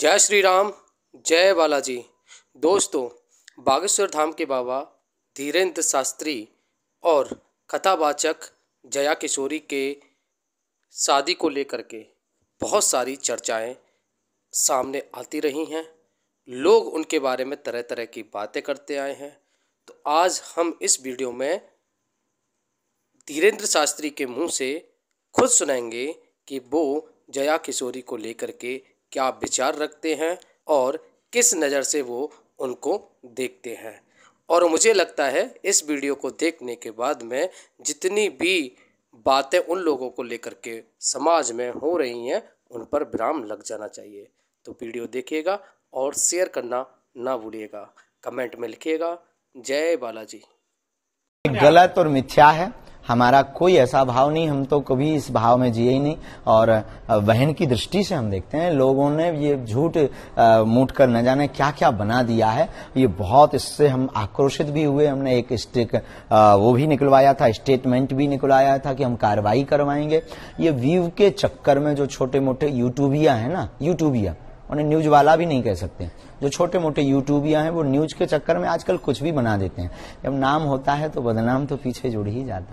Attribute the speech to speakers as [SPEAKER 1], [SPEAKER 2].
[SPEAKER 1] जय श्री राम जय बालाजी दोस्तों बागेश्वर धाम के बाबा धीरेन्द्र शास्त्री और कथावाचक जया किशोरी के शादी को लेकर के बहुत सारी चर्चाएं सामने आती रही हैं लोग उनके बारे में तरह तरह की बातें करते आए हैं तो आज हम इस वीडियो में धीरेन्द्र शास्त्री के मुंह से खुद सुनेंगे कि वो जया किशोरी को लेकर के क्या विचार रखते हैं और किस नज़र से वो उनको देखते हैं और मुझे लगता है इस वीडियो को देखने के बाद में जितनी भी बातें उन लोगों को लेकर के समाज में हो रही हैं उन पर विराम लग जाना चाहिए तो वीडियो देखिएगा और शेयर करना ना भूलिएगा कमेंट में लिखिएगा जय बालाजी
[SPEAKER 2] गलत और मिथ्या है हमारा कोई ऐसा भाव नहीं हम तो कभी इस भाव में जिए ही नहीं और बहन की दृष्टि से हम देखते हैं लोगों ने ये झूठ मूट कर न जाने क्या क्या बना दिया है ये बहुत इससे हम आक्रोशित भी हुए हमने एक स्टेक वो भी निकलवाया था स्टेटमेंट भी निकलवाया था कि हम कार्रवाई करवाएंगे ये व्यू के चक्कर में जो छोटे मोटे यूट्यूबिया है ना यूट्यूबिया उन्हें न्यूज वाला भी नहीं कह सकते जो छोटे मोटे यूट्यूबिया हैं वो न्यूज के चक्कर में आजकल कुछ भी बना देते हैं जब नाम होता है तो बदनाम तो पीछे जुड़ ही जाता है